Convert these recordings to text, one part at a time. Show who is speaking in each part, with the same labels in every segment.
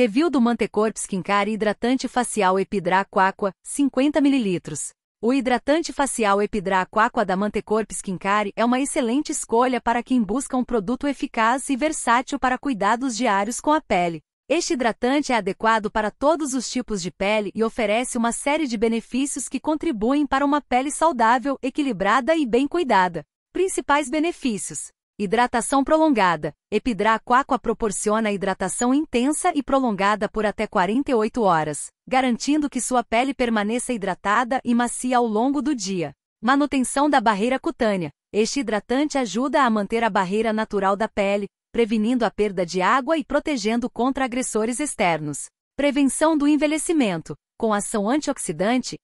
Speaker 1: Review do Mantecorp Skincare Hidratante Facial Epidra Aqua, 50 ml. O hidratante facial Epidra Aqua da Mantecorp Skincare é uma excelente escolha para quem busca um produto eficaz e versátil para cuidados diários com a pele. Este hidratante é adequado para todos os tipos de pele e oferece uma série de benefícios que contribuem para uma pele saudável, equilibrada e bem cuidada. Principais benefícios: Hidratação prolongada. Aqua proporciona hidratação intensa e prolongada por até 48 horas, garantindo que sua pele permaneça hidratada e macia ao longo do dia. Manutenção da barreira cutânea. Este hidratante ajuda a manter a barreira natural da pele, prevenindo a perda de água e protegendo contra agressores externos. Prevenção do envelhecimento. Com ação antioxidante,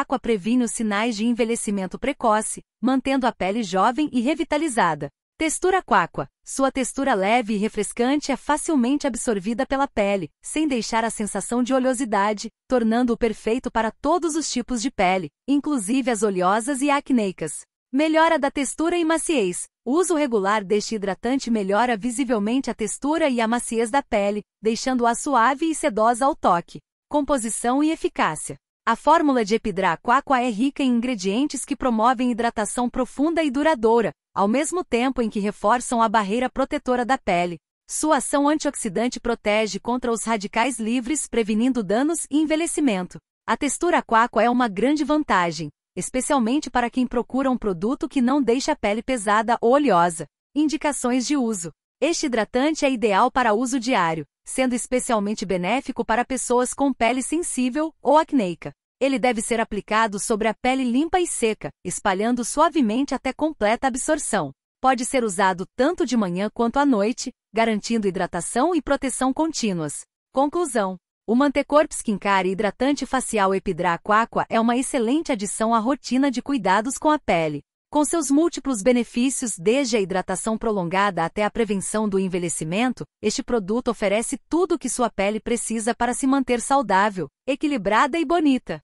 Speaker 1: Aqua previne os sinais de envelhecimento precoce, mantendo a pele jovem e revitalizada. Textura Quaqua. Sua textura leve e refrescante é facilmente absorvida pela pele, sem deixar a sensação de oleosidade, tornando-o perfeito para todos os tipos de pele, inclusive as oleosas e acneicas. Melhora da textura e maciez. O uso regular deste hidratante melhora visivelmente a textura e a maciez da pele, deixando-a suave e sedosa ao toque. Composição e eficácia. A fórmula de EpiDra Aqua é rica em ingredientes que promovem hidratação profunda e duradoura, ao mesmo tempo em que reforçam a barreira protetora da pele. Sua ação antioxidante protege contra os radicais livres, prevenindo danos e envelhecimento. A textura Aqua é uma grande vantagem, especialmente para quem procura um produto que não deixa a pele pesada ou oleosa. Indicações de uso: Este hidratante é ideal para uso diário, sendo especialmente benéfico para pessoas com pele sensível ou acneica. Ele deve ser aplicado sobre a pele limpa e seca, espalhando suavemente até completa absorção. Pode ser usado tanto de manhã quanto à noite, garantindo hidratação e proteção contínuas. Conclusão: o Mantecorp Skincare Hidratante Facial Epidra Aqua é uma excelente adição à rotina de cuidados com a pele. Com seus múltiplos benefícios, desde a hidratação prolongada até a prevenção do envelhecimento, este produto oferece tudo o que sua pele precisa para se manter saudável, equilibrada e bonita.